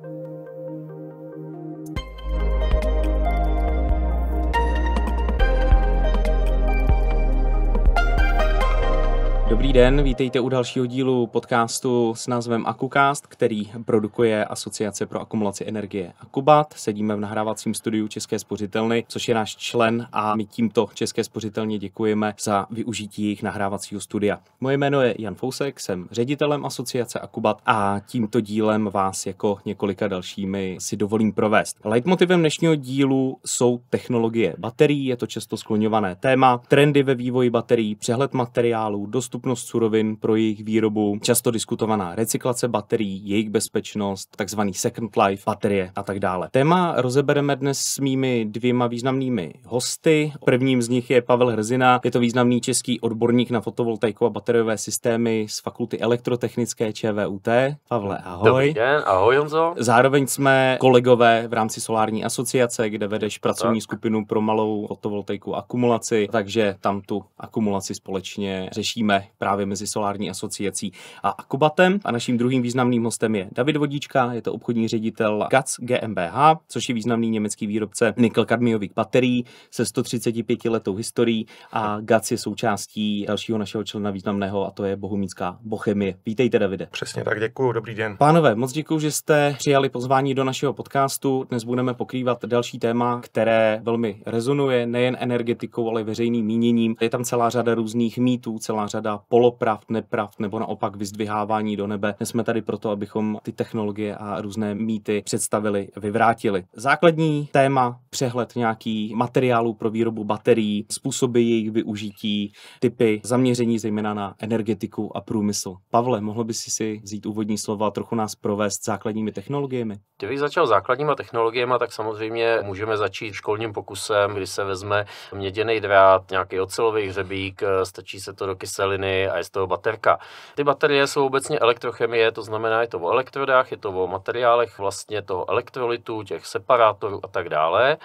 Thank you. Dobrý den, vítejte u dalšího dílu podcastu s názvem Akukast, který produkuje Asociace pro akumulaci energie Akubat. Sedíme v nahrávacím studiu České spořitelny, což je náš člen a my tímto České spořitelně děkujeme za využití jejich nahrávacího studia. Moje jméno je Jan Fousek, jsem ředitelem Asociace Akubat a tímto dílem vás jako několika dalšími si dovolím provést. Leitmotivem dnešního dílu jsou technologie baterií, je to často skloňované téma, trendy ve vývoji baterií, přehled materiálů, dostup dostupnost surovin pro jejich výrobu, často diskutovaná recyklace baterií, jejich bezpečnost, takzvaný second life baterie a tak dále. Téma rozebereme dnes s mými dvěma významnými hosty. Prvním z nich je Pavel Hrzina, je to významný český odborník na fotovoltaiku a bateriové systémy z Fakulty elektrotechnické ČVUT. Pavle, ahoj. Dobrý den, ahoj Honzo. Zároveň jsme kolegové v rámci Solární asociace, kde vedeš pracovní tak. skupinu pro malou fotovoltaiku akumulaci, takže tam tu akumulaci společně řešíme právě mezi Solární asociací a Akubatem. A naším druhým významným hostem je David Vodíčka, je to obchodní ředitel GAC GmbH, což je významný německý výrobce nikl-kadmiových baterií se 135 letou historií a GAC je součástí dalšího našeho člena významného a to je Bohumínská Bochemie. Vítejte, Davide. Přesně tak, děkuji, dobrý den. Pánové, moc děkuji, že jste přijali pozvání do našeho podcastu. Dnes budeme pokrývat další téma, které velmi rezonuje nejen energetikou, ale i veřejným míněním. Je tam celá řada různých mýtů, celá řada polopravd, nepravd nebo naopak vyzdvihávání do nebe. My jsme tady proto, abychom ty technologie a různé mýty představili, vyvrátili. Základní téma, přehled nějaký materiálů pro výrobu baterií, způsoby jejich využití, typy zaměření zejména na energetiku a průmysl. Pavle, mohl bys si vzít úvodní slova a trochu nás provést základními technologiemi? Kdybych začal základníma technologiemi, tak samozřejmě můžeme začít školním pokusem, kdy se vezme měděný drát, nějaký ocelový hřebík, stačí se to do kyseliny hodiny a je z toho baterka. Ty baterie jsou obecně elektrochemie, to znamená, je to o elektrodách, je to o materiálech vlastně toho elektrolitu, těch separátorů a tak dále.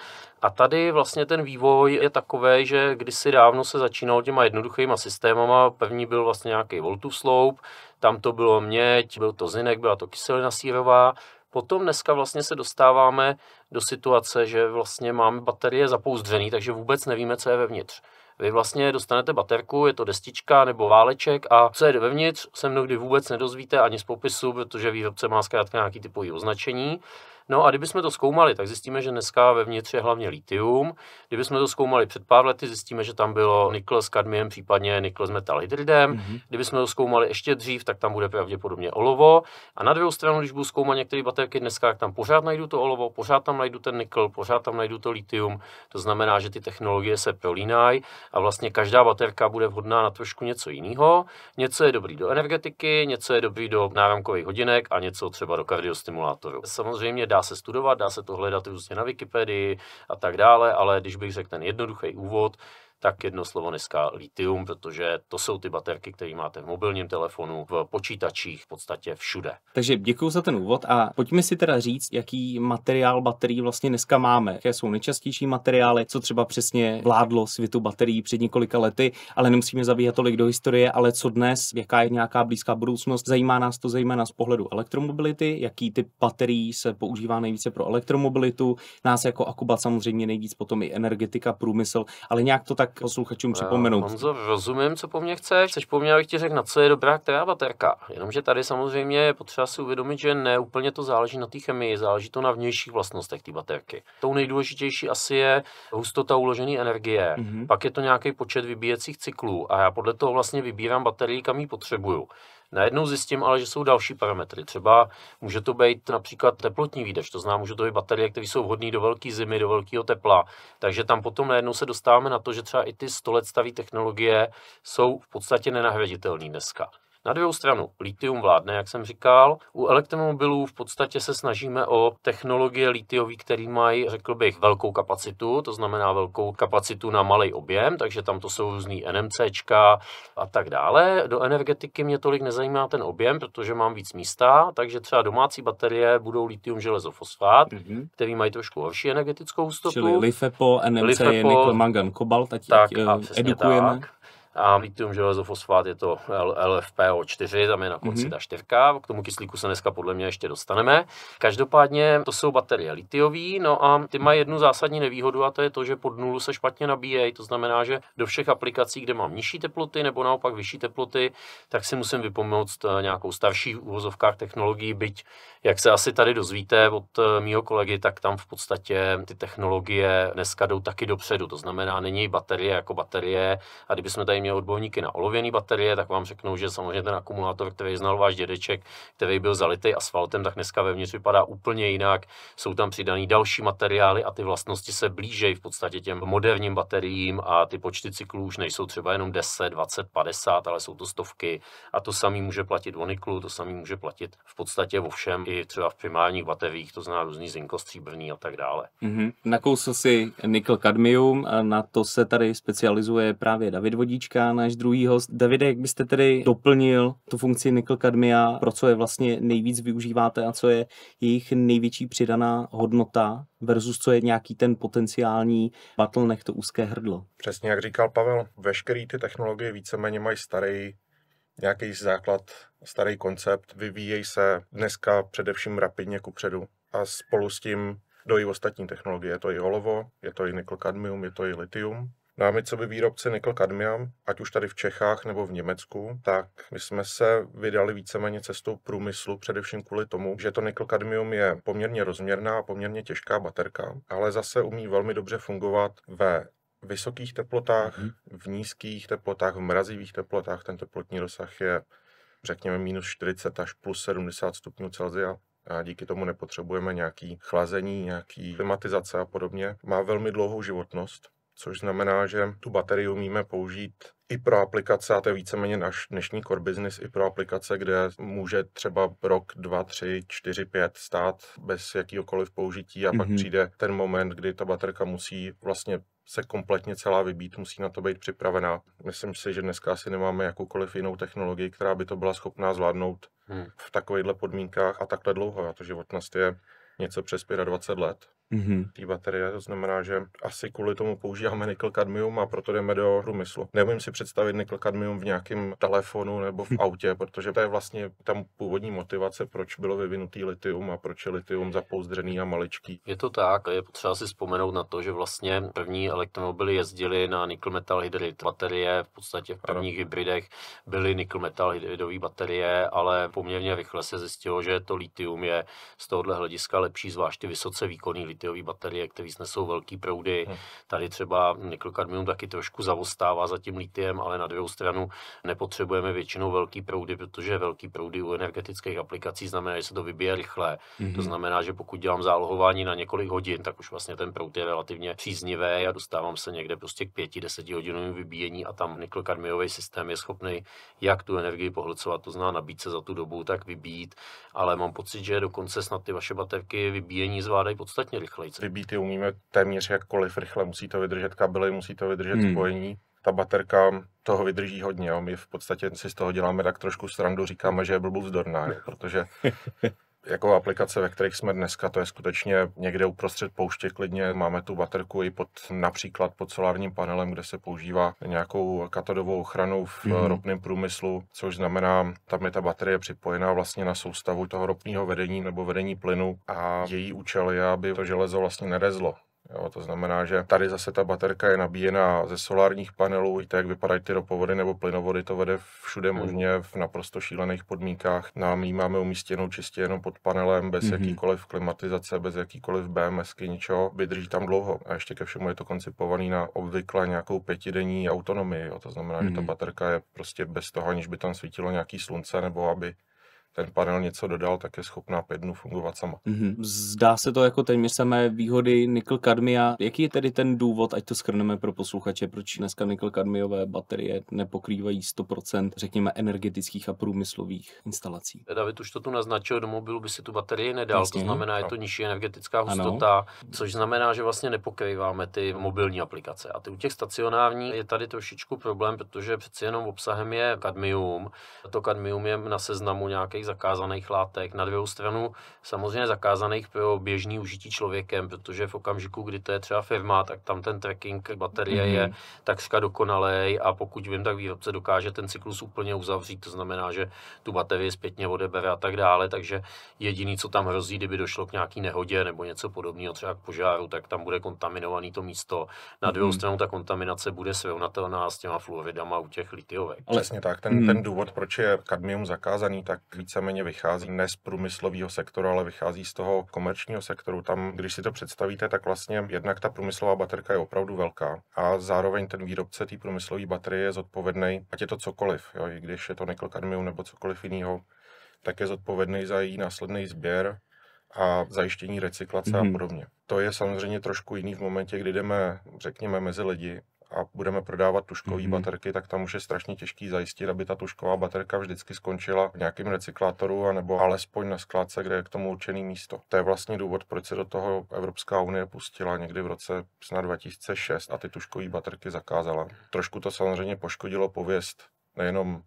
A tady vlastně ten vývoj je takový, že kdysi dávno se začínalo těma jednoduchýma systémama, první byl vlastně nějaký Voltův sloup, tam to bylo měď, byl to zinek, byla to kyselina sírová, Potom dneska vlastně se dostáváme do situace, že vlastně máme baterie zapouzdřený, takže vůbec nevíme, co je vevnitř. Vy vlastně dostanete baterku, je to destička nebo váleček a co je vevnitř, se mnohdy vůbec nedozvíte ani z popisu, protože výrobce má zkrátka nějaký typový označení. No a kdybychom to zkoumali, tak zjistíme, že dneska vevnitř je hlavně litium. Kdybychom to zkoumali před pár lety, zjistíme, že tam bylo nikl s kadmiem, případně nikl s metalhydridem. Mm-hmm. Kdybychom to zkoumali ještě dřív, tak tam bude pravděpodobně olovo. A na druhou stranu, když budu zkoumat některé baterky dneska, tak tam pořád najdu to olovo, pořád tam najdu ten nikl, pořád tam najdu to litium. To znamená, že ty technologie se prolínají a vlastně každá baterka bude vhodná na trošku něco jiného. Něco je dobrý do energetiky, něco je dobrý do náramkových hodinek a něco třeba do kardiostimulátoru. Samozřejmě dá se studovat, dá se to hledat různě na Wikipedii a tak dále, ale když bych řekl ten jednoduchý úvod, tak jedno slovo dneska litium, protože to jsou ty baterky, které máte v mobilním telefonu, v počítačích, v podstatě všude. Takže děkuji za ten úvod a pojďme si teda říct, jaký materiál baterií vlastně dneska máme, jaké jsou nejčastější materiály, co třeba přesně vládlo světu baterií před několika lety, ale nemusíme zabíhat tolik do historie, ale co dnes, jaká je nějaká blízká budoucnost, zajímá nás to zejména z pohledu elektromobility, jaký typ baterií se používá nejvíce pro elektromobilitu, nás jako akubat samozřejmě nejvíc potom i energetika, průmysl, ale nějak to tak posluchačům eh, připomenout. Honzo, rozumím, co po mně chceš. Chceš po mně, abych ti řekl, na co je dobrá která baterka. Jenomže tady samozřejmě je potřeba si uvědomit, že ne úplně to záleží na té chemii, záleží to na vnějších vlastnostech té baterky. Tou nejdůležitější asi je hustota uložené energie, mm-hmm. pak je to nějaký počet vybíjecích cyklů a já podle toho vlastně vybírám baterii, kam ji potřebuju. Najednou zjistím ale, že jsou další parametry. Třeba může to být například teplotní výdeš, to znamená, může to být baterie, které jsou vhodné do velké zimy, do velkého tepla. Takže tam potom najednou se dostáváme na to, že třeba i ty 100 let staví technologie jsou v podstatě nenahraditelné dneska. Na druhou stranu, litium vládne, jak jsem říkal. U elektromobilů v podstatě se snažíme o technologie litiový, který mají, řekl bych, velkou kapacitu, to znamená velkou kapacitu na malý objem, takže tam to jsou různý NMCčka a tak dále. Do energetiky mě tolik nezajímá ten objem, protože mám víc místa, takže třeba domácí baterie budou litium železofosfát, mm-hmm. který mají trošku horší energetickou stopu. Čili LiFePO, NMC, LiFePo, je nikl, mangan, kobalt, ať, tak, a eh, edukujeme. Tak. A litium železofosfát je to LFPO4, tam je na konci mm-hmm. ta čtyřka, k tomu kyslíku se dneska podle mě ještě dostaneme. Každopádně to jsou baterie litiové, no a ty mají jednu zásadní nevýhodu a to je to, že pod nulu se špatně nabíjejí, to znamená, že do všech aplikací, kde mám nižší teploty nebo naopak vyšší teploty, tak si musím vypomoct eh, nějakou starší uvozovkách technologií, byť, jak se asi tady dozvíte od eh, mého kolegy, tak tam v podstatě ty technologie dneska jdou taky dopředu, to znamená, není baterie jako baterie a kdybychom tady samozřejmě odborníky na olověné baterie, tak vám řeknou, že samozřejmě ten akumulátor, který znal váš dědeček, který byl zalitý asfaltem, tak dneska vevnitř vypadá úplně jinak. Jsou tam přidaný další materiály a ty vlastnosti se blížejí v podstatě těm moderním bateriím a ty počty cyklů už nejsou třeba jenom 10, 20, 50, ale jsou to stovky a to samý může platit o niklu, to samý může platit v podstatě o všem i třeba v primárních bateriích, to zná různý zinko, stříbrný a tak dále. Mm-hmm. Nakousl si nikl kadmium, na to se tady specializuje právě David Vodíček dneška náš druhý host. Davide, jak byste tedy doplnil tu funkci nikl kadmia, pro co je vlastně nejvíc využíváte a co je jejich největší přidaná hodnota versus co je nějaký ten potenciální bottleneck, to úzké hrdlo? Přesně jak říkal Pavel, veškeré ty technologie víceméně mají starý nějaký základ, starý koncept, vyvíjejí se dneska především rapidně kupředu a spolu s tím dojí ostatní technologie. Je to i olovo, je to i nikl kadmium, je to i litium co by výrobce nikl kadmiam, ať už tady v Čechách nebo v Německu, tak my jsme se vydali víceméně cestou průmyslu, především kvůli tomu, že to nikl kadmium je poměrně rozměrná a poměrně těžká baterka, ale zase umí velmi dobře fungovat ve vysokých teplotách, mhm. v nízkých teplotách, v mrazivých teplotách. Ten teplotní rozsah je řekněme minus 40 až plus 70 stupňů Celsia. A díky tomu nepotřebujeme nějaký chlazení, nějaký klimatizace a podobně. Má velmi dlouhou životnost což znamená, že tu baterii umíme použít i pro aplikace, a to je víceméně náš dnešní core business, i pro aplikace, kde může třeba rok, dva, tři, čtyři, pět stát bez jakýhokoliv použití a mm-hmm. pak mhm. přijde ten moment, kdy ta baterka musí vlastně se kompletně celá vybít, musí na to být připravená. Myslím si, že dneska asi nemáme jakoukoliv jinou technologii, která by to byla schopná zvládnout hmm. v takovýchto podmínkách a takhle dlouho. A to životnost je něco přes 25 let mm-hmm. Tý baterie. To znamená, že asi kvůli tomu používáme nikl kadmium a proto jdeme do průmyslu. Neumím si představit nikl kadmium v nějakém telefonu nebo v hm. autě, protože to je vlastně tam původní motivace, proč bylo vyvinutý litium a proč je litium zapouzdřený a maličký. Je to tak, je potřeba si vzpomenout na to, že vlastně první elektromobily jezdily na nikl metal hydrid. Baterie v podstatě v prvních ano. hybridech byly nikl metal hydridové baterie, ale poměrně rychle se zjistilo, že to litium je z tohohle hlediska lepší, zvláště vysoce výkonný litiové baterie, které snesou velký proudy. Hmm. Tady třeba niklokadmium taky trošku zavostává za tím litiem, ale na druhou stranu nepotřebujeme většinou velký proudy, protože velký proudy u energetických aplikací znamená, že se to vybije rychle. Hmm. To mhm. znamená, že pokud dělám zálohování na několik hodin, tak už vlastně ten proud je relativně příznivý a dostávám se někde prostě k 5-10 hodinovým vybíjení a tam niklokadmiový systém je schopný jak tu energii pohlcovat, to zná nabít se za tu dobu, tak vybít, ale mám pocit, že dokonce snad ty vaše baterky vybíjení zvládají podstatně rychleji. Vybíty umíme téměř jakkoliv rychle, musí to vydržet kabely, musí to vydržet hmm. spojení. Ta baterka toho vydrží hodně. Jo. My v podstatě si z toho děláme tak trošku srandu, říkáme, že je blbůvzdorná, vzdorná, protože jako aplikace, ve kterých jsme dneska, to je skutečně někde uprostřed pouště klidně. Máme tu baterku i pod například pod solárním panelem, kde se používá nějakou katodovou ochranu v mm-hmm. ropném průmyslu, což znamená, tam je ta baterie připojená vlastně na soustavu toho ropného vedení nebo vedení plynu a její účel je, aby to železo vlastně nerezlo Jo, to znamená, že tady zase ta baterka je nabíjena ze solárních panelů, víte, jak vypadají ty ropovody nebo plynovody, to vede všude mm. možně v naprosto šílených podmínkách. No my máme umístěnou čistě jenom pod panelem, bez mm-hmm. jakýkoliv klimatizace, bez jakýkoliv BMSky, ničeho, vydrží tam dlouho. A ještě ke všemu je to koncipovaný na obvykle nějakou pětidenní autonomii, jo, to znamená, mm-hmm. že ta mhm. baterka je prostě bez toho, aniž by tam svítilo nějaký slunce nebo aby ten panel něco dodal, tak je schopná pět dnů fungovat sama. Mm-hmm. Zdá se to jako téměř samé výhody nikl kadmia. Jaký je tedy ten důvod, ať to skrneme pro posluchače, proč dneska nikl kadmiové baterie nepokrývají 100% řekněme energetických a průmyslových instalací? Eh, David už to tu naznačil, do mobilu by si tu baterii nedal, Jasně. to znamená, je no. to nižší energetická hustota, ano. což znamená, že vlastně nepokrýváme ty mobilní aplikace. A ty u těch stacionární je tady trošičku problém, protože přeci jenom obsahem je kadmium. To kadmium je na seznamu nějaký některých zakázaných látek, na druhou stranu samozřejmě zakázaných pro běžný užití člověkem, protože v okamžiku, kdy to je třeba firma, tak tam ten tracking baterie mm-hmm. je takřka dokonalej a pokud vím, tak výrobce dokáže ten cyklus úplně uzavřít, to znamená, že tu baterii zpětně odebere a tak dále, takže jediný, co tam hrozí, kdyby došlo k nějaký nehodě nebo něco podobného, třeba k požáru, tak tam bude kontaminovaný to místo. Na druhou mm-hmm. stranu ta kontaminace bude srovnatelná s těma fluoridama u těch litiovek. Ale Přesně tak, ten, mm. ten důvod, proč je kadmium zakázaný, tak víc víceméně vychází ne z průmyslového sektoru, ale vychází z toho komerčního sektoru. Tam, když si to představíte, tak vlastně jednak ta průmyslová baterka je opravdu velká a zároveň ten výrobce té průmyslové baterie je zodpovědný, ať je to cokoliv, jo, i když je to nikl kadmium nebo cokoliv jiného, tak je zodpovědný za její následný sběr, a zajištění recyklace mm-hmm. a mhm. podobně. To je samozřejmě trošku jiný v momentě, kdy jdeme, řekněme, mezi lidi a budeme prodávat tuškové mm-hmm. baterky, tak tam už je strašně těžký zajistit, aby ta tušková baterka vždycky skončila v nějakém recyklátoru anebo alespoň na skládce, kde je k tomu určený místo. To je vlastně důvod, proč se do toho Evropská unie pustila někdy v roce snad 2006 a ty tuškové baterky zakázala. Trošku to samozřejmě poškodilo pověst nejenom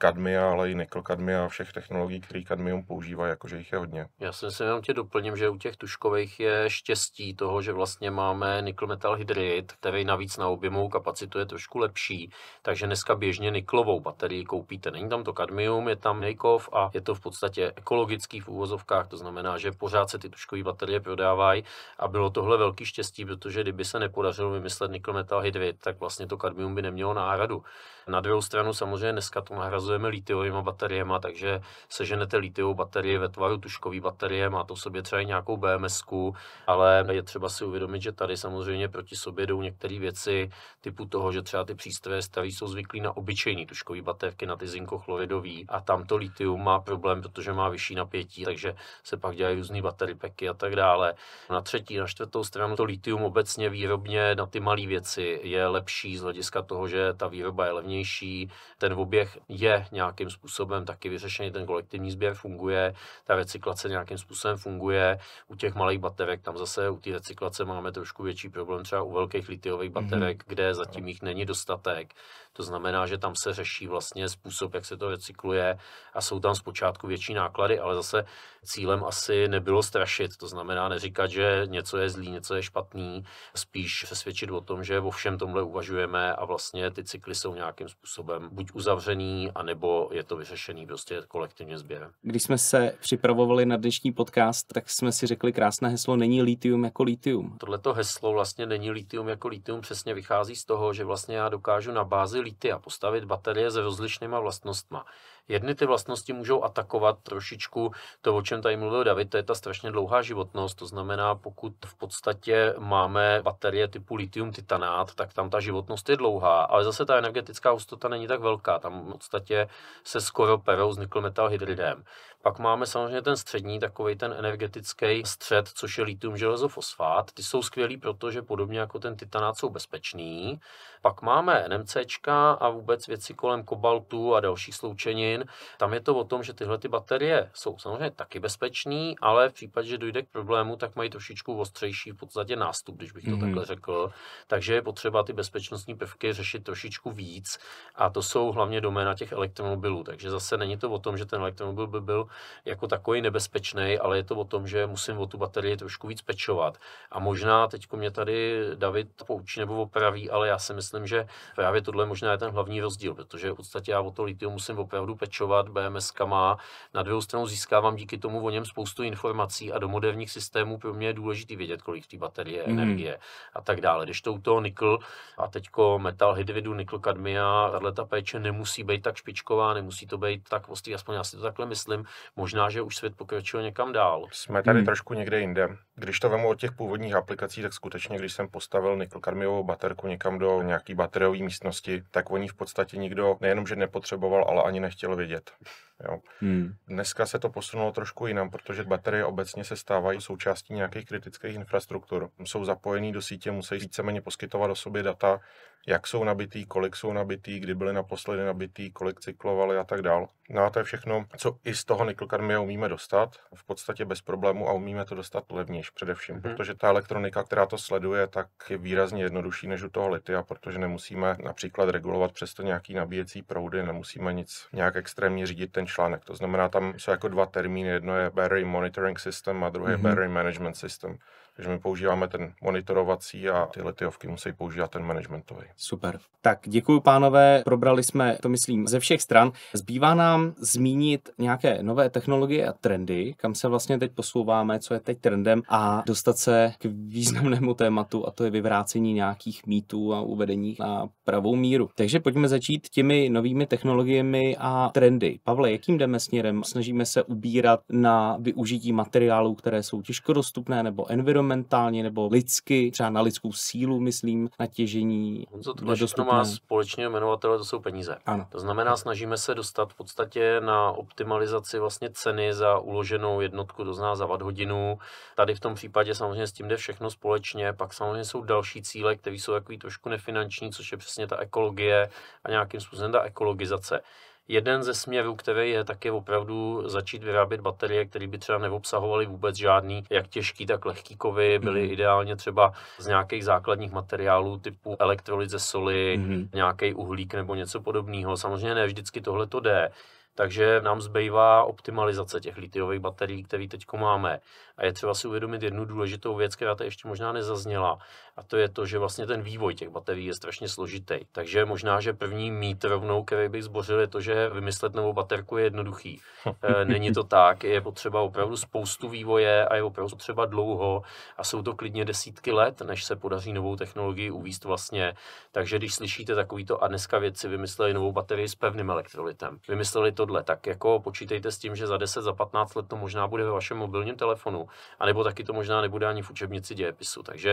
kadmia, ale i nikl kadmia a všech technologií, které kadmium používá, jakože jich je hodně. Já si myslím, jenom tě doplním, že u těch tuškových je štěstí toho, že vlastně máme nikl metal hydrid, který navíc na objemovou kapacitu je trošku lepší, takže dneska běžně niklovou baterii koupíte. Není tam to kadmium, je tam nejkov a je to v podstatě ekologický v úvozovkách, to znamená, že pořád se ty tuškové baterie prodávají a bylo tohle velký štěstí, protože kdyby se nepodařilo vymyslet nikl metal hydrid, tak vlastně to kadmium by nemělo náhradu. Na druhou stranu samozřejmě dneska to nahrazuje nahrazujeme litiovými bateriemi, takže seženete litiovou baterii ve tvaru tuškový baterie, má to v sobě třeba i nějakou bms ale je třeba si uvědomit, že tady samozřejmě proti sobě jdou některé věci typu toho, že třeba ty přístroje staré jsou zvyklí na obyčejné tuškové baterky, na ty zinkochloridový a tam to litium má problém, protože má vyšší napětí, takže se pak dělají různé battery packy a tak dále. Na třetí, na čtvrtou stranu to litium obecně výrobně na ty malé věci je lepší z hlediska toho, že ta výroba je levnější, ten oběh je nějakým způsobem taky vyřešený, ten kolektivní sběr funguje, ta recyklace nějakým způsobem funguje. U těch malých baterek tam zase u té recyklace máme trošku větší problém třeba u velkých litiových mhm. baterek, mm-hmm. kde zatím jich není dostatek. To znamená, že tam se řeší vlastně způsob, jak se to recykluje a jsou tam zpočátku větší náklady, ale zase cílem asi nebylo strašit. To znamená neříkat, že něco je zlý, něco je špatný, spíš se svědčit o tom, že o všem tomhle uvažujeme a vlastně ty cykly jsou nějakým způsobem buď uzavřený, anebo je to vyřešený prostě kolektivně sběrem. Když jsme se připravovali na dnešní podcast, tak jsme si řekli krásné heslo není litium jako litium. Tohle heslo vlastně není litium jako litium přesně vychází z toho, že vlastně já dokážu na bázi nabalíty a postavit baterie se rozlišnýma vlastnostma jedny ty vlastnosti můžou atakovat trošičku to, o čem tady mluvil David, to je ta strašně dlouhá životnost. To znamená, pokud v podstatě máme baterie typu litium titanát, tak tam ta životnost je dlouhá, ale zase ta energetická hustota není tak velká. Tam v podstatě se skoro perou s nikl-metalhydridem. Pak máme samozřejmě ten střední, takový ten energetický střed, což je litium železofosfát. Ty jsou skvělí, protože podobně jako ten titanát jsou bezpečný. Pak máme NMCčka a vůbec věci kolem kobaltu a dalších sloučení hodin. Tam je to o tom, že tyhle ty baterie jsou samozřejmě taky bezpečný, ale v případě, že dojde k problému, tak mají trošičku ostřejší v podstatě nástup, když bych to mm-hmm. takhle řekl. Takže je potřeba ty bezpečnostní prvky řešit trošičku víc a to jsou hlavně doména těch elektromobilů. Takže zase není to o tom, že ten elektromobil by byl jako takový nebezpečný, ale je to o tom, že musím o tu baterii trošku víc pečovat. A možná teď mě tady David poučí nebo opraví, ale já si myslím, že právě tohle možná je ten hlavní rozdíl, protože v podstatě já o to litium musím opravdu pečovat, BMS má. Na druhou stranu získávám díky tomu o něm spoustu informací a do moderních systémů pro mě je důležité vědět, kolik té baterie, mm. energie a tak dále. Když to u toho nikl a teďko metal hydridu, nikl kadmia, tahle ta péče nemusí být tak špičková, nemusí to být tak ostrý, aspoň já si to takhle myslím. Možná, že už svět pokračuje někam dál. Jsme tady mm. trošku někde jinde. Když to vemu od těch původních aplikací, tak skutečně, když jsem postavil kadmiovou baterku někam do nějaký bateriové místnosti, tak oni v podstatě nikdo nejenom, že nepotřeboval, ale ani nechtěl Yet. Jo. Hmm. Dneska se to posunulo trošku jinam, protože baterie obecně se stávají součástí nějakých kritických infrastruktur. Jsou zapojený do sítě, musí víceméně poskytovat o sobě data, jak jsou nabitý, kolik jsou nabitý, kdy byly naposledy nabitý, kolik cyklovali a tak dál. No a to je všechno, co i z toho nikl umíme dostat, v podstatě bez problému a umíme to dostat levněji především, hmm. protože ta elektronika, která to sleduje, tak je výrazně jednodušší než u toho litia, protože nemusíme například regulovat přesto nějaký nabíjecí proudy, nemusíme nic nějak extrémně řídit ten článek. To znamená, tam jsou jako dva termíny. Jedno je battery monitoring system a druhé mm-hmm. battery management system. Takže my používáme ten monitorovací a ty letyovky musí používat ten managementový. Super. Tak děkuji pánové, probrali jsme to myslím ze všech stran. Zbývá nám zmínit nějaké nové technologie a trendy, kam se vlastně teď posouváme, co je teď trendem a dostat se k významnému tématu a to je vyvrácení nějakých mýtů a uvedení na pravou míru. Takže pojďme začít těmi novými technologiemi a trendy. Pavle, jakým jdeme směrem? Snažíme se ubírat na využití materiálů, které jsou těžko dostupné nebo environment mentálně nebo lidsky, třeba na lidskou sílu, myslím, na těžení. Co to všechno má společně jmenovatele, to jsou peníze. Ano. To znamená, snažíme se dostat v podstatě na optimalizaci vlastně ceny za uloženou jednotku, to znamená za watt hodinu. Tady v tom případě samozřejmě s tím jde všechno společně, pak samozřejmě jsou další cíle, které jsou takový trošku nefinanční, což je přesně ta ekologie a nějakým způsobem ta ekologizace. Jeden ze směrů, který je také opravdu začít vyrábět baterie, které by třeba neobsahovaly vůbec žádný, jak těžký, tak lehký kovy, byly mm-hmm. ideálně třeba z nějakých základních materiálů typu elektrolyt ze soli, mm-hmm. nějaký uhlík nebo něco podobného. Samozřejmě ne vždycky tohle to jde. Takže nám zbývá optimalizace těch litiových baterií, které teď máme. A je třeba si uvědomit jednu důležitou věc, která tady ještě možná nezazněla, a to je to, že vlastně ten vývoj těch baterií je strašně složitý. Takže možná, že první mít rovnou, který bych zbořil, je to, že vymyslet novou baterku je jednoduchý. Eh, není to tak, je potřeba opravdu spoustu vývoje a je opravdu třeba dlouho a jsou to klidně desítky let, než se podaří novou technologii uvíst vlastně. Takže když slyšíte takovýto a dneska vědci vymysleli novou baterii s pevným elektrolitem, vymysleli tohle, tak jako počítejte s tím, že za 10, za 15 let to možná bude ve vašem mobilním telefonu anebo taky to možná nebude ani v učebnici dějepisu. Takže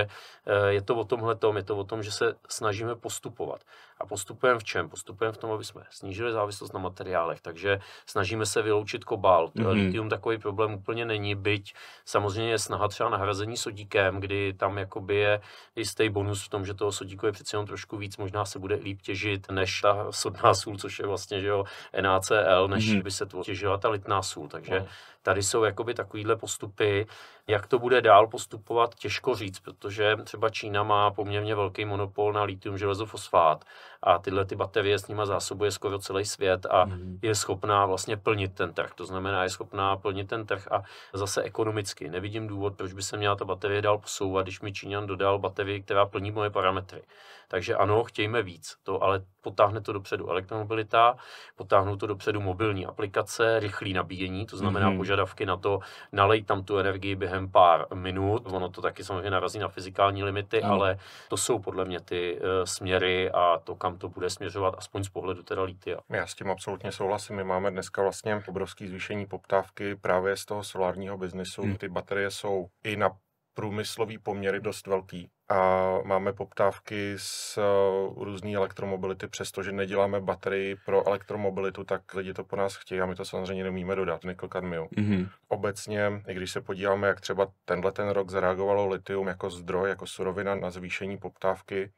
eh, je to o tomhle tom, je to o tom, že se snažíme postupovat. A postupujeme v čem? Postupujeme v tom, aby jsme snížili závislost na materiálech, takže snažíme se vyloučit kobalt. Mm-hmm. Litium takový problém úplně není, byť samozřejmě je snaha třeba nahrazení sodíkem, kdy tam jakoby je jistý bonus v tom, že toho sodíku je přece jenom trošku víc, možná se bude líp těžit než ta sodná sůl, což je vlastně že jo, NaCl, než mm-hmm. by se těžila ta litná sůl. Takže no. tady jsou jakoby takovýhle postupy. Jak to bude dál postupovat, těžko říct, protože třeba Čína má poměrně velký monopol na litium železofosfát a tyhle ty baterie s nima zásobuje skoro celý svět a mm. je schopná vlastně plnit ten trh. To znamená, je schopná plnit ten trh a zase ekonomicky. Nevidím důvod, proč by se měla ta baterie dál posouvat, když mi Číňan dodal baterii, která plní moje parametry. Takže ano, chtějme víc, to, ale potáhne to dopředu elektromobilita, potáhnou to dopředu mobilní aplikace, rychlé nabíjení, to znamená mm. požadavky na to, nalej tam tu energii během během pár minut. Ono to taky samozřejmě narazí na fyzikální limity, ano. ale to jsou podle mě ty eh, směry a to, kam to bude směřovat, aspoň z pohledu teda litia. Já s tím absolutně souhlasím. My máme dneska vlastně obrovské zvýšení poptávky právě z toho solárního biznesu. Hmm. Ty baterie jsou i na průmyslový poměry dost velký a máme poptávky z eh, různé elektromobility, přestože neděláme baterii pro elektromobilitu, tak lidi to po nás chtějí a my to samozřejmě nemíme dodat, nikl kadmiu. Mm-hmm. Obecně, i když se podíváme, jak třeba tenhle ten rok zareagovalo litium jako zdroj, jako surovina na zvýšení poptávky,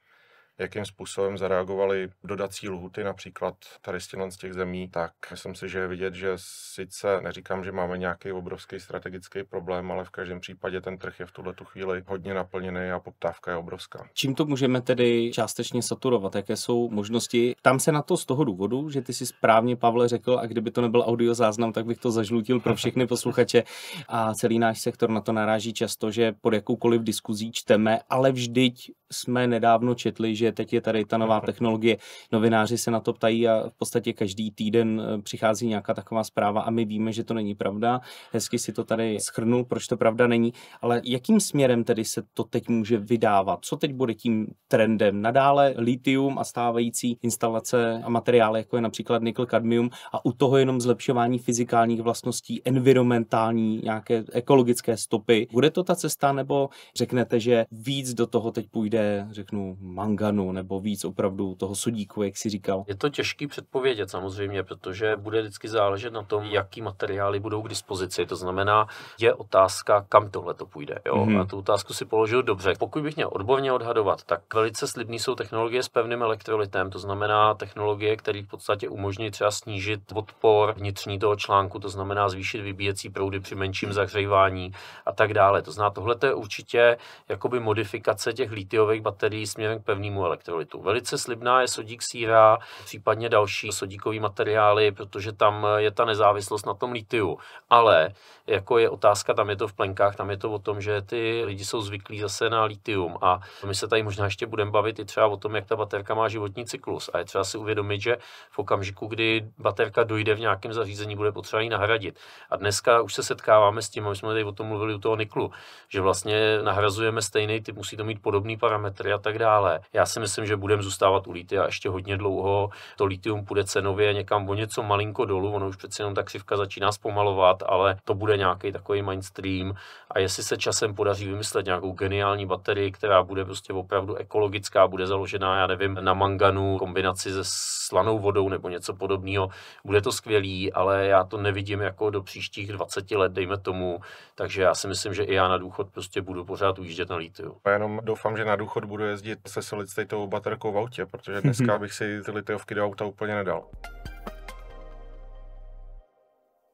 jakým způsobem zareagovaly dodací lhuty například tady z těch zemí, tak myslím si, že je vidět, že sice neříkám, že máme nějaký obrovský strategický problém, ale v každém případě ten trh je v tuhle chvíli hodně naplněný a poptávka je obrovská. Čím to můžeme tedy částečně saturovat? Jaké jsou možnosti? Tam se na to z toho důvodu, že ty si správně, Pavle, řekl, a kdyby to nebyl audio záznam, tak bych to zažlutil pro všechny posluchače a celý náš sektor na to naráží často, že pod jakoukoliv diskuzí čteme, ale vždyť jsme nedávno četli, že že teď je tady ta nová technologie, novináři se na to ptají a v podstatě každý týden eh, přichází nějaká taková zpráva a my víme, že to není pravda. Hezky si to tady schrnul, proč to pravda není, ale jakým směrem tedy se to teď může vydávat? Co teď bude tím trendem? Nadále litium a stávající instalace a materiály, jako je například nikl kadmium a u toho jenom zlepšování fyzikálních vlastností, environmentální, nějaké ekologické stopy. Bude to ta cesta nebo řeknete, že víc do toho teď půjde, řeknu, mangan tunu nebo víc opravdu toho sudíku, jak si říkal? Je to těžký předpovědět samozřejmě, protože bude vždycky záležet na tom, jaký materiály budou k dispozici. To znamená, je otázka, kam tohle to půjde. Jo? Mm-hmm. A tu otázku si položil dobře. Pokud bych měl odborně odhadovat, tak velice slibný jsou technologie s pevným elektrolitem. to znamená technologie, které v podstatě umožní třeba snížit odpor vnitřní toho článku, to znamená zvýšit vybíjecí proudy při menším zahřívání a tak dále. To znamená, tohle je určitě jakoby modifikace těch litiových baterií směrem k pevnému elektrolitu. Velice slibná je sodík síra, případně další sodíkový materiály, protože tam je ta nezávislost na tom litiu. Ale jako je otázka, tam je to v plenkách, tam je to o tom, že ty lidi jsou zvyklí zase na litium a my se tady možná ještě budeme bavit i třeba o tom, jak ta baterka má životní cyklus. A je třeba si uvědomit, že v okamžiku, kdy baterka dojde v nějakém zařízení, bude potřeba ji nahradit. A dneska už se setkáváme s tím, a my jsme tady o tom mluvili u toho Niklu, že vlastně nahrazujeme stejný typ, musí to mít podobný parametry a tak dále. Já si si myslím, že budeme zůstávat u litia ještě hodně dlouho. To litium půjde cenově někam o něco malinko dolů, ono už přeci jenom ta křivka začíná zpomalovat, ale to bude nějaký takový mainstream. A jestli se časem podaří vymyslet nějakou geniální baterii, která bude prostě opravdu ekologická, bude založená, já nevím, na manganu, kombinaci se slanou vodou nebo něco podobného, bude to skvělý, ale já to nevidím jako do příštích 20 let, dejme tomu. Takže já si myslím, že i já na důchod prostě budu pořád ujíždět na litium. Já jenom doufám, že na důchod budu jezdit se solid tou litovou baterkou v autě, protože dneska bych si ty litovky do auta úplně nedal.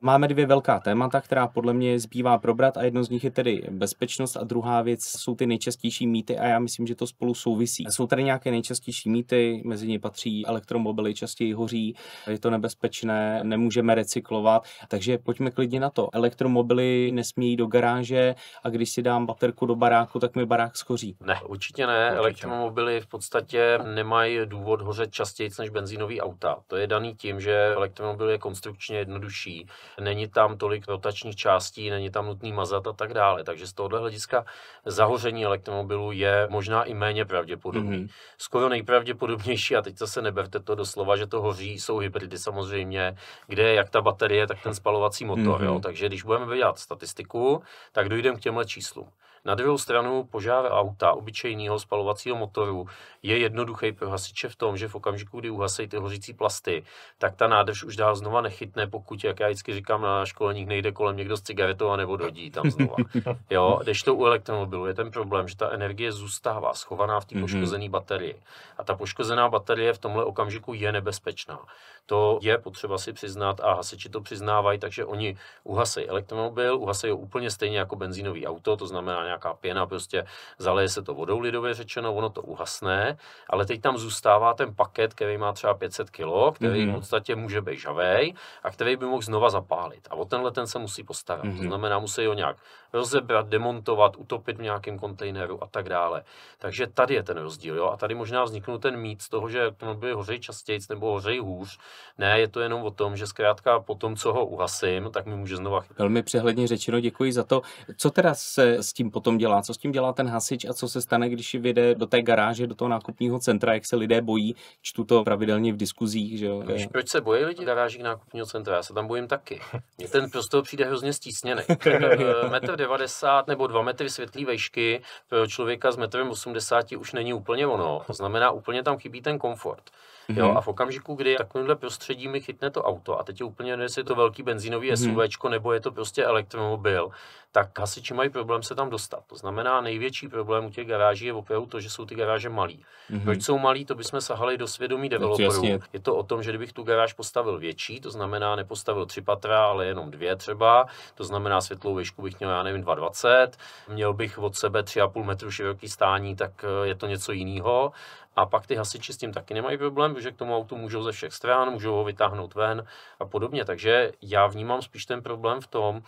Máme dvě velká témata, která podle mě zbývá probrat a jedno z nich je tedy bezpečnost a druhá věc jsou ty nejčastější mýty a já myslím, že to spolu souvisí. Jsou tady nějaké nejčastější mýty, mezi ně patří elektromobily, častěji hoří, je to nebezpečné, nemůžeme recyklovat, takže pojďme klidně na to. Elektromobily nesmějí do garáže a když si dám baterku do baráku, tak mi barák schoří. Ne, určitě ne. Určitě. Elektromobily v podstatě nemají důvod hořet častěji než benzínový auta. To je daný tím, že elektromobil je konstrukčně jednodušší není tam tolik rotačních částí, není tam nutný mazat a tak dále. Takže z tohohle hlediska zahoření elektromobilu je možná i méně pravděpodobný. Mm-hmm. Skoro nejpravděpodobnější, a teď zase neberte to doslova, že to hoří, jsou hybridy samozřejmě, kde jak ta baterie, tak ten spalovací motor. Mm-hmm. Jo? Takže když budeme vydělat statistiku, tak dojdeme k těmhle číslům. Na druhou stranu požár auta obyčejného spalovacího motoru je jednoduchý pro hasiče v tom, že v okamžiku, kdy uhasejí ty hořící plasty, tak ta nádrž už dál znova nechytne, pokud, jak já vždycky říkám na školeních, nejde kolem někdo s cigaretou a nebo dodí tam znova. Jo, když to u elektromobilu je ten problém, že ta energie zůstává schovaná v té mhm. poškozené baterii. A ta poškozená baterie v tomhle okamžiku je nebezpečná. To je potřeba si přiznat a hasiči to přiznávají, takže oni uhasejí elektromobil, uhasejí ho úplně stejně jako benzínový auto, to znamená nějaká pěna, prostě zaleje se to vodou lidově řečeno, ono to uhasne, ale teď tam zůstává ten paket, který má třeba 500 kg, který mm-hmm. v mhm. podstatě může být žavej a který by mohl znova zapálit. A o tenhle ten se musí postarat. Mm-hmm. To mhm. znamená, musí ho nějak rozebrat, demontovat, utopit v nějakém kontejneru a tak dále. Takže tady je ten rozdíl. Jo? A tady možná vzniknul ten mít z toho, že by hořej častěji nebo hořej hůř. Ne, je to jenom o tom, že zkrátka po tom, co ho uhasím, tak mi může znova chytit. Velmi přehledně řečeno, děkuji za to. Co teda se s tím potom potom dělá, co s tím dělá ten hasič a co se stane, když si vyjde do té garáže, do toho nákupního centra, jak se lidé bojí. Čtu to pravidelně v diskuzích. Že jo. Víš, proč se bojí lidi garáží nákupního centra? Já se tam bojím taky. Mně ten prostor přijde hrozně stísněný. Eh, metr 90 nebo 2 metry světlý vejšky pro člověka s metrem 80 už není úplně ono. To znamená, úplně tam chybí ten komfort. Mm-hmm. Jo, mhm. a v okamžiku, kdy takovýmhle prostředí mi chytne to auto, a teď je úplně jedno, jestli je to mhm. velký benzínový mm-hmm. SUV, nebo je to prostě elektromobil, tak hasiči mají problém se tam dostat. To znamená, největší problém u těch garáží je opravdu to, že jsou ty garáže malí. Mm-hmm. Proč jsou malí, to bychom sahali do svědomí developerů. No, je to o tom, že kdybych tu garáž postavil větší, to znamená, nepostavil tři patra, ale jenom dvě třeba, to znamená, světlou výšku bych měl, já nevím, 2,20, měl bych od sebe 3,5 metru široký stání, tak eh, je to něco jiného. A pak ty hasiči s tím taky nemají problém, protože k tomu autu můžou ze všech stran, můžou ho vytáhnout ven a podobně. Takže já vnímám spíš ten problém v tom,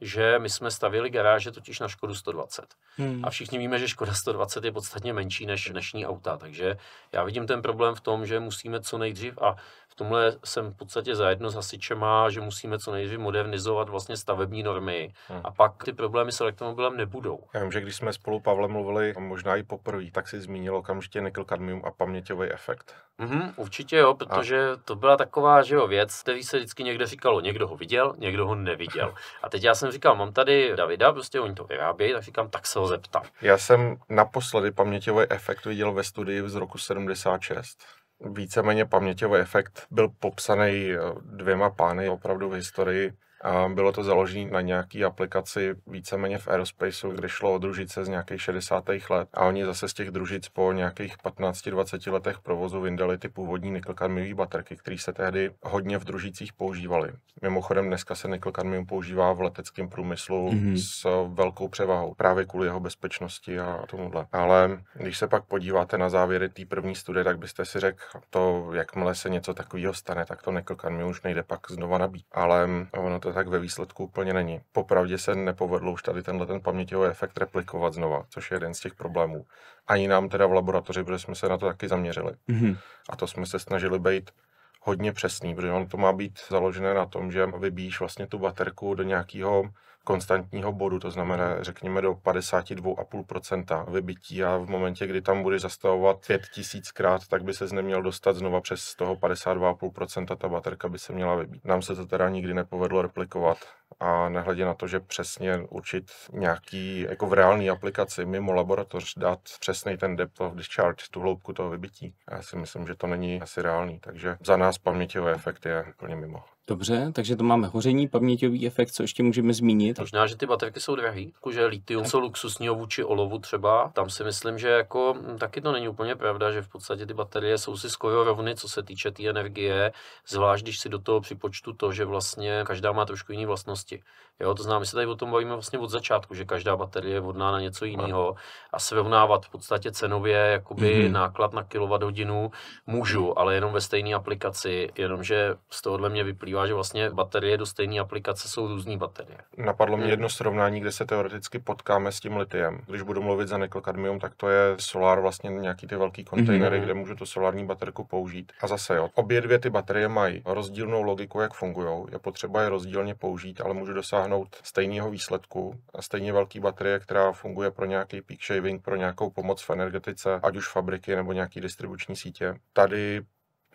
že my jsme stavili garáže totiž na Škodu 120. Hmm. A všichni víme, že Škoda 120 je podstatně menší než dnešní auta, takže já vidím ten problém v tom, že musíme co nejdřív a tomhle jsem v podstatě zajedno s hasičema, že musíme co nejdřív modernizovat vlastně stavební normy hmm. a pak ty problémy s elektromobilem nebudou. Já vím, že když jsme spolu Pavlem mluvili, možná i poprvé, tak si zmínil okamžitě nikl kadmium a paměťový efekt. Mm-hmm, určitě jo, protože a... to byla taková že jo, věc, který se vždycky někde říkalo, někdo ho viděl, někdo ho neviděl. A teď já jsem říkal, mám tady Davida, prostě oni to vyrábějí, tak říkám, tak se ho zeptám. Já jsem naposledy paměťový efekt viděl ve studii z roku 76 víceméně paměťový efekt byl popsaný eh, dvěma pány opravdu v historii a bylo to založené na nějaké aplikaci víceméně v aerospaceu, kde šlo o družice z nějakých 60. let. A oni zase z těch družic po nějakých 15-20 letech provozu vyndali ty původní niklokarmiové baterky, které se tehdy hodně v družicích používaly. Mimochodem dneska se niklokarmium používá v leteckém průmyslu mm-hmm. s velkou převahou právě kvůli jeho bezpečnosti a tomuhle. Ale když se pak podíváte na závěry té první studie, tak byste si řekl, to jakmile se něco takového stane, tak to niklokarmium už nejde pak znova nabít. Ale ono to tak ve výsledku úplně není. Popravdě se nepovedlo už tady tenhle ten paměťový efekt replikovat znova, což je jeden z těch problémů. Ani nám teda v laboratoři, protože jsme se na to taky zaměřili. Mm-hmm. A to jsme se snažili být hodně přesný, protože on to má být založené na tom, že vybíjíš vlastně tu baterku do nějakého konstantního bodu, to znamená řekněme do 52,5% vybití a v momentě, kdy tam budeš zastavovat 5000 krát, tak by se neměl dostat znova přes toho 52,5% ta baterka by se měla vybít. Nám se to teda nikdy nepovedlo replikovat a nehledě na to, že přesně určit nějaký, jako v reálné aplikaci mimo laboratoř dát přesný ten depth of discharge, tu hloubku toho vybití. Já si myslím, že to není asi reálný, takže za nás paměťové efekt je úplně mimo. Dobře, takže to máme hoření, paměťový efekt, co ještě můžeme zmínit. Možná, že ty baterky jsou drahé, že litium jsou luxusního vůči olovu třeba. Tam si myslím, že jako mm, taky to není úplně pravda, že v podstatě ty baterie jsou si skoro rovny, co se týče té tý energie, zvlášť když si do toho připočtu to, že vlastně každá má trošku jiné vlastnosti. Jo, to znamená, my se tady o tom bavíme vlastně od začátku, že každá baterie je vodná na něco jiného a srovnávat v podstatě cenově jakoby mm-hmm. náklad na kilowatt hodinu můžu, ale jenom ve stejné aplikaci, jenomže z tohohle mě vyplývá dívá, že vlastně baterie do stejné aplikace jsou různé baterie. Napadlo mě hmm. jedno srovnání, kde se teoreticky potkáme s tím litiem. Když budu mluvit za nickel kadmium, tak to je solár vlastně nějaký ty velký kontejnery, hmm. kde můžu tu solární baterku použít. A zase jo, obě dvě ty baterie mají rozdílnou logiku, jak fungují. Je potřeba je rozdílně použít, ale můžu dosáhnout stejného výsledku a stejně velký baterie, která funguje pro nějaký peak shaving, pro nějakou pomoc v energetice, ať už fabriky nebo nějaký distribuční sítě. Tady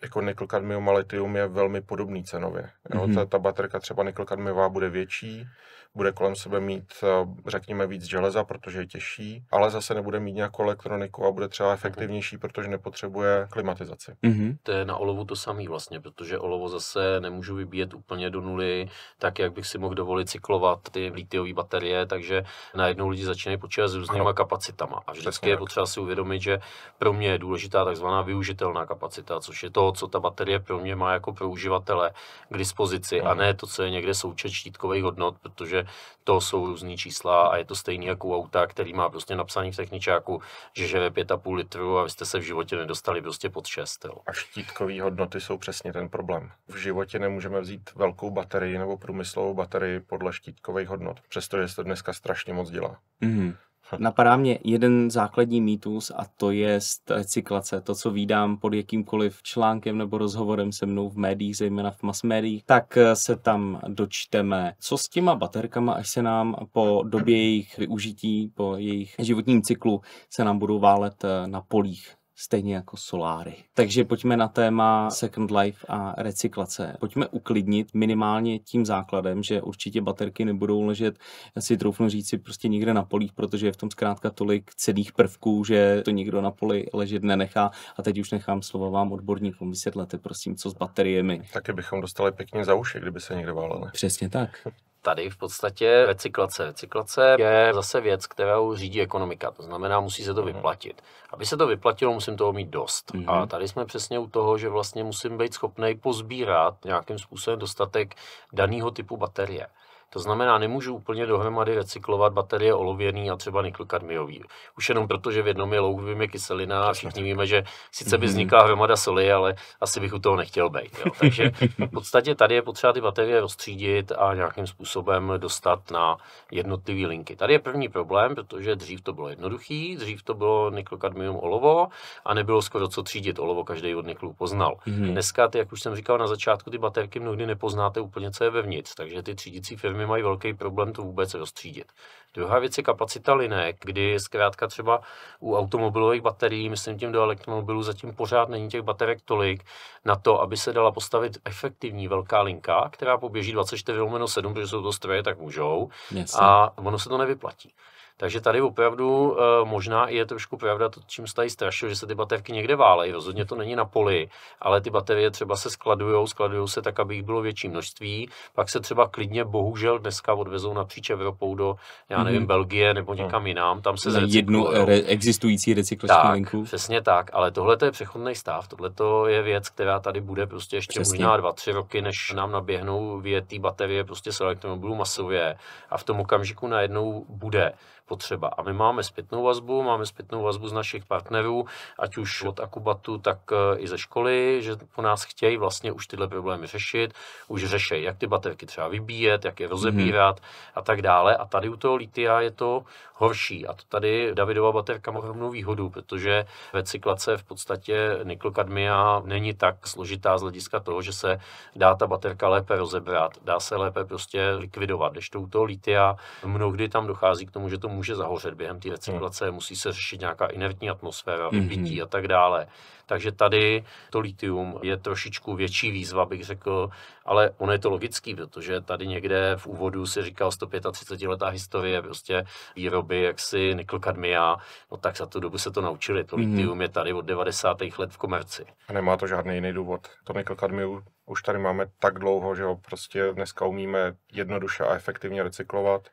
jako nikl-kadmium a litium je velmi podobný cenově. Jo? Mm-hmm. Ta, ta baterka třeba nikl-kadmiová bude větší, bude kolem sebe mít, eh, řekněme, víc železa, protože je těžší, ale zase nebude mít nějakou elektroniku a bude třeba efektivnější, protože nepotřebuje klimatizaci. Mm-hmm. To je na olovu to samý vlastně, protože olovo zase nemůžu vybíjet úplně do nuly, tak jak bych si mohl dovolit cyklovat ty litiové baterie, takže najednou lidi začínají počítat s různýma ano. kapacitama. A vždycky Přesně je potřeba si uvědomit, že pro mě je důležitá takzvaná využitelná kapacita, což je to, co ta baterie pro mě má jako pro uživatele k dispozici, mm. a mhm. ne to, co je někde součet štítkových hodnot, protože to jsou různý čísla a je to stejný jako u auta, který má prostě napsaný v techničáku, že žere 5,5 litru a vy jste se v životě nedostali prostě pod 6. Jo. A štítkové hodnoty jsou přesně ten problém. V životě nemůžeme vzít velkou baterii nebo průmyslovou baterii podle štítkových hodnot, přestože se to dneska strašně moc dělá. Mm. Napadá mě jeden základní mýtus a to je recyklace. To, co vídám pod jakýmkoliv článkem nebo rozhovorem se mnou v médiích, zejména v masmédiích, tak eh, se tam dočteme, co s těma baterkama, až se nám po době jejich využití, po jejich životním cyklu, se nám budou válet eh, na polích stejně jako soláry. Takže pojďme na téma Second Life a recyklace. Pojďme uklidnit minimálně tím základem, že určitě baterky nebudou ležet, já si troufnu si prostě nikde na polích, protože je v tom zkrátka tolik celých prvků, že to nikdo na poli ležet nenechá. A teď už nechám slovo vám odborníkům, vysvětlete prosím, co s bateriemi. Taky bychom dostali pěkně za uši, kdyby se někdo válel. Přesně tak tady v podstatě recyklace. Recyklace je zase věc, kterou řídí ekonomika, to znamená, musí se to mhm. vyplatit. Aby se to vyplatilo, musím toho mít dost. Mm-hmm. A mhm. tady jsme přesně u toho, že vlastně musím být schopný pozbírat nějakým způsobem dostatek daného typu baterie. To znamená, nemůžu úplně dohromady recyklovat baterie olověný a třeba nikl-kadmiový. Už jenom proto, že v jednom je louhovým je kyselina a všichni víme, že sice by mhm. vznikla hromada soli, ale asi bych u toho nechtěl být. Jo. Takže v podstatě tady je potřeba ty baterie rozstřídit a nějakým způsobem dostat na jednotlivé linky. Tady je první problém, protože dřív to bylo jednoduchý, dřív to bylo nikl-kadmium olovo a nebylo skoro co třídit olovo, každý od niklu poznal. Mhm. Dneska, ty, jak už jsem říkal na začátku, ty baterky mnohdy nepoznáte úplně, co je vevnitř, takže ty třídící firmy firmy mají velký problém to vůbec rozstřídit. Druhá věc je kapacita linek, kdy zkrátka třeba u automobilových baterií, myslím tím do elektromobilů, zatím pořád není těch baterek tolik na to, aby se dala postavit efektivní velká linka, která poběží 24 7, protože jsou to stroje, tak můžou. Jasně. A ono se to nevyplatí. Takže tady opravdu eh, možná je trošku pravda to, čím se tady strašil, že se ty baterky někde válejí. Rozhodně to není na poli, ale ty baterie třeba se skladují, skladují se tak, aby jich bylo větší množství. Pak se třeba klidně, bohužel, dneska odvezou napříč Evropou do, já mhm. nevím, mm-hmm. Belgie nebo hmm. někam jinam. Tam se jednu jako- re- existující recyklační linku. Přesně tak, ale tohle je přechodný stav. Tohle je věc, která tady bude prostě ještě přesně. možná dva, tři roky, než nám naběhnou vyjetý baterie prostě s elektromobilů masově. A v tom okamžiku najednou bude potřeba. A my máme zpětnou vazbu, máme zpětnou vazbu z našich partnerů, ať už od Akubatu, tak eh, i ze školy, že po nás chtějí vlastně už tyhle problémy řešit, už řeší, jak ty baterky třeba vybíjet, jak je rozebírat mm-hmm. a tak dále. A tady u toho litia je to horší. A to tady Davidova baterka má hromnou výhodu, protože recyklace v podstatě niklokadmia není tak složitá z hlediska toho, že se dá ta baterka lépe rozebrat, dá se lépe prostě likvidovat. Když to u toho litia mnohdy tam dochází k tomu, že to může zahořet během té recyklace, hmm. musí se řešit nějaká inertní atmosféra, mhm. vypití hmm. a tak dále. Takže tady to litium je trošičku větší výzva, bych řekl, ale ono je to logický, protože tady někde v úvodu si říkal 135 letá historie prostě výroby jaksi nikl kadmia, no tak za tu dobu se to naučili. To hmm. litium je tady od 90. let v komerci. A nemá to žádný jiný důvod. To nikl kadmiu už tady máme tak dlouho, že ho prostě dneska umíme jednoduše a efektivně recyklovat.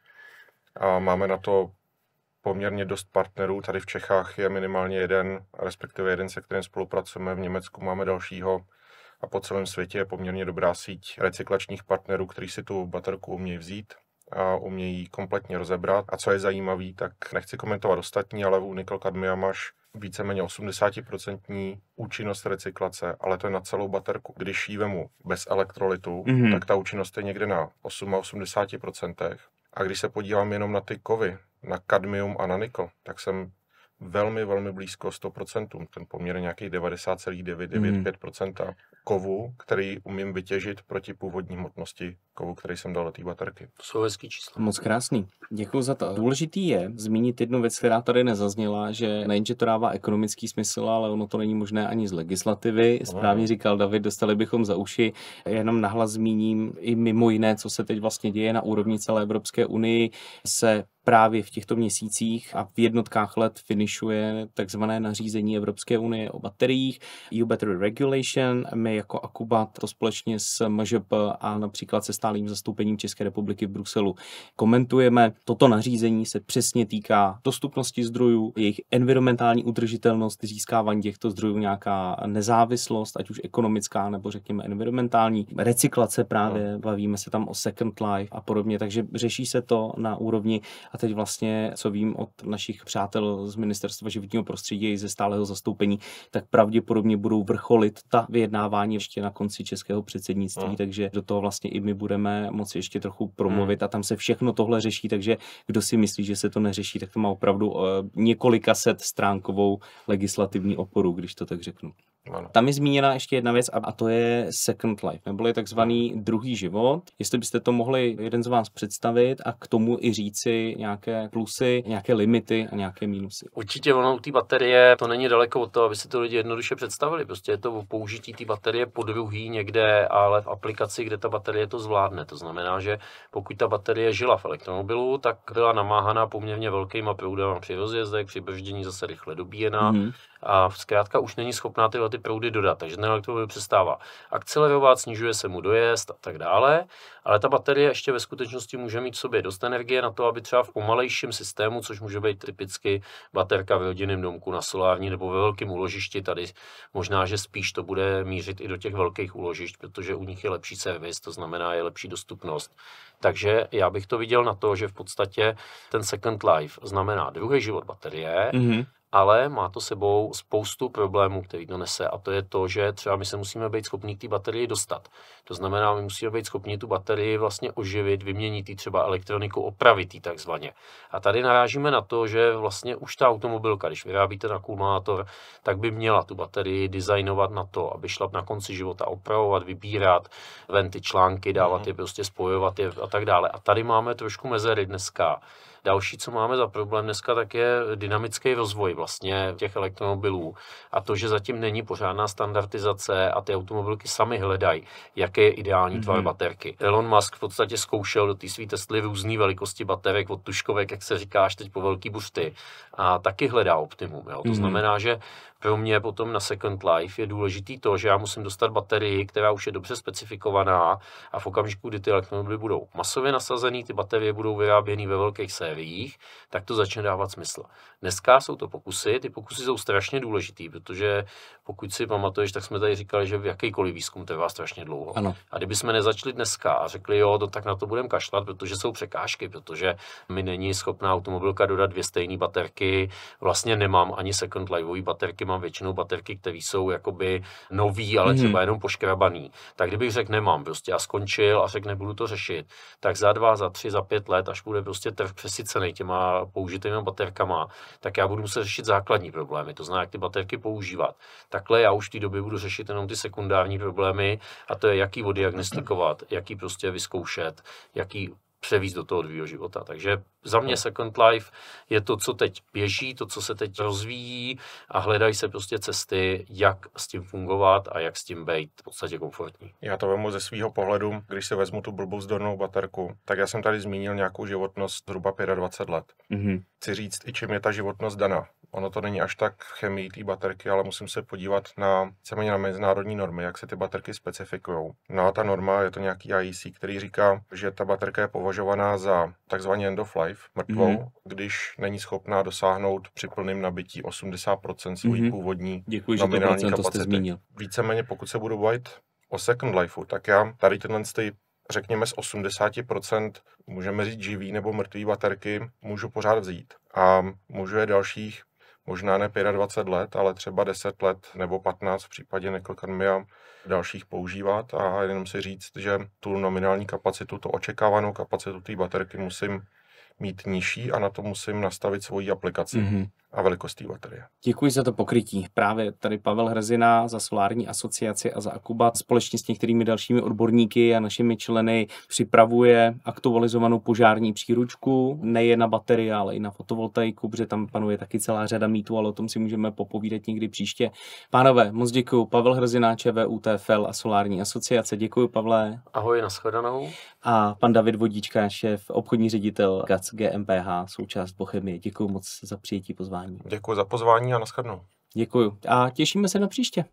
A máme na to poměrně dost partnerů. Tady v Čechách je minimálně jeden, respektive jeden, se kterým spolupracujeme. V Německu máme dalšího a po celém světě je poměrně dobrá síť recyklačních partnerů, kteří si tu baterku umějí vzít a umějí kompletně rozebrat. A co je zajímavé, tak nechci komentovat ostatní, ale u Nikol Kadmia máš víceméně 80% účinnost recyklace, ale to je na celou baterku. Když ji vemu bez elektrolitu, mm-hmm. tak ta účinnost je někde na 8-80%, a když se podívám jenom na ty kovy, na kadmium a na nikl, tak jsem velmi, velmi blízko 100%. Ten poměr je nějaký 90,995% kovu, který umím vytěžit proti původní hmotnosti kovu, který jsem dal do té baterky. To jsou hezký číslo. Moc krásný. Děkuji za to. Důležitý je zmínit jednu věc, která tady nezazněla, že nejenže to dává ekonomický smysl, ale ono to není možné ani z legislativy. Správně no. říkal David, dostali bychom za uši. Jenom nahlas zmíním i mimo jiné, co se teď vlastně děje na úrovni celé Evropské unii, se právě v těchto měsících a v jednotkách let finišuje takzvané nařízení Evropské unie o bateriích, EU Battery Regulation. My jako Akubat to společně s MŽP a například se stálým zastoupením České republiky v Bruselu komentujeme. Toto nařízení se přesně týká dostupnosti zdrojů, jejich environmentální udržitelnost, získávání těchto zdrojů, nějaká nezávislost, ať už ekonomická nebo řekněme environmentální, recyklace právě, hmm. bavíme se tam o second life a podobně, takže řeší se to na úrovni a teď vlastně, co vím od našich přátel z Ministerstva životního prostředí i ze stáleho zastoupení, tak pravděpodobně budou vrcholit ta vyjednávání ještě na konci českého předsednictví, mm. takže do toho vlastně i my budeme moci ještě trochu promluvit mm. a tam se všechno tohle řeší, takže kdo si myslí, že se to neřeší, tak to má opravdu eh, několika set stránkovou legislativní oporu, když to tak řeknu. Ano. Tam je zmíněna ještě jedna věc a to je Second Life, neboli takzvaný druhý život. Jestli byste to mohli jeden z vás představit a k tomu i říci nějaké plusy, nějaké limity a nějaké mínusy. Určitě ono u té baterie to není daleko od toho, aby si to lidi jednoduše představili. Prostě je to o použití té baterie po druhý někde, ale v aplikaci, kde ta baterie to zvládne. To znamená, že pokud ta baterie žila v elektromobilu, tak byla namáhaná poměrně velkýma proudama při rozjezdech, při brždění zase rychle dobíjená. Mm-hmm a zkrátka už není schopná tyhle ty proudy dodat, takže ten elektromobil přestává akcelerovat, snižuje se mu dojezd a tak dále, ale ta baterie ještě ve skutečnosti může mít v sobě dost energie na to, aby třeba v pomalejším systému, což může být typicky baterka v rodinném domku na solární nebo ve velkém úložišti, tady možná, že spíš to bude mířit i do těch velkých úložišť, protože u nich je lepší servis, to znamená je lepší dostupnost. Takže já bych to viděl na to, že v podstatě ten second life znamená druhý život baterie, mm-hmm ale má to sebou spoustu problémů, který to nese. A to je to, že třeba my se musíme být schopni k té baterii dostat. To znamená, my musíme být schopni tu baterii vlastně oživit, vyměnit ji třeba elektroniku, opravit ji takzvaně. A tady narážíme na to, že vlastně už ta automobilka, když vyrábíte na kumulátor, tak by měla tu baterii designovat na to, aby šla na konci života opravovat, vybírat ven ty články, dávat mhm. je prostě spojovat je a tak dále. A tady máme trošku mezery dneska Další, co máme za problém dneska, tak je dynamický rozvoj vlastně těch elektromobilů a to, že zatím není pořádná standardizace a ty automobilky sami hledají, jaké je ideální mm-hmm. tvar baterky. Elon Musk v podstatě zkoušel do té své Tesly různé velikosti baterek, od tuškovek, jak se říkáš teď po velký busty a taky hledá optimum. Jo? To mm-hmm. znamená, že pro mě potom na Second Life je důležitý to, že já musím dostat baterii, která už je dobře specifikovaná a v okamžiku, kdy ty elektromobily budou masově nasazený, ty baterie budou vyráběny ve velkých sériích, tak to začne dávat smysl. Dneska jsou to pokusy, ty pokusy jsou strašně důležitý, protože pokud si pamatuješ, tak jsme tady říkali, že v jakýkoliv výzkum trvá strašně dlouho. Ano. A kdyby jsme nezačali dneska a řekli, jo, to, no tak na to budeme kašlat, protože jsou překážky, protože mi není schopná automobilka dodat dvě stejné baterky, vlastně nemám ani second life baterky, mám většinou baterky, které jsou jakoby nový, ale mm. třeba jenom poškrabaný. Tak kdybych řekl, nemám prostě a skončil a řekl, nebudu to řešit, tak za dva, za tři, za pět let, až bude prostě trh přesycený těma použitými baterkama, tak já budu muset řešit základní problémy, to znamená, jak ty baterky používat. Tak takhle já už v té době budu řešit jenom ty sekundární problémy a to je, jaký diagnostikovat, jaký prostě vyzkoušet, jaký převíz do toho dvího života. Takže za mě Second Life je to, co teď běží, to, co se teď rozvíjí a hledají se prostě cesty, jak s tím fungovat a jak s tím být v podstatě komfortní. Já to vemu ze svého pohledu, když se vezmu tu blbou zdornou baterku, tak já jsem tady zmínil nějakou životnost zhruba 25 let. Mm-hmm. Chci říct, i čím je ta životnost daná. Ono to není až tak v chemii té baterky, ale musím se podívat na ceméně na mezinárodní normy, jak se ty baterky specifikují. No a ta norma je to nějaký IEC, který říká, že ta baterka je považovaná za takzvaný end of life, mrtvou, mm-hmm. když není schopná dosáhnout při plném nabití 80% svojí mm-hmm. původní Děkuji, nominální že to kapacity. Víceméně pokud se budu bavit o second lifeu, tak já tady tenhle ty řekněme z 80%, můžeme říct živý nebo mrtvý baterky, můžu pořád vzít a můžu je dalších možná ne 25 let, ale třeba 10 let nebo 15 v případě neklokarmia dalších používat a jenom si říct, že tu nominální kapacitu, tu očekávanou kapacitu té baterky musím mít nižší a na to musím nastavit svoji aplikaci. Mm-hmm a velikostí baterie. Děkuji za to pokrytí. Právě tady Pavel Hrzina za Solární asociaci a za Akubat společně s některými dalšími odborníky a našimi členy připravuje aktualizovanou požární příručku, nejen na baterie, ale i na fotovoltaiku, protože tam panuje taky celá řada mýtů, ale o tom si můžeme popovídat někdy příště. Pánové, moc děkuji. Pavel Hrzina, ČVU, TFL a Solární asociace. Děkuji, Pavle. Ahoj, nashledanou. A pan David Vodíčka, šéf, obchodní ředitel GAC GMPH, součást Bohemie. Děkuji moc za přijetí pozvání pozvání. Děkuji za pozvání a naschrnu. Děkuji a těšíme se na příště.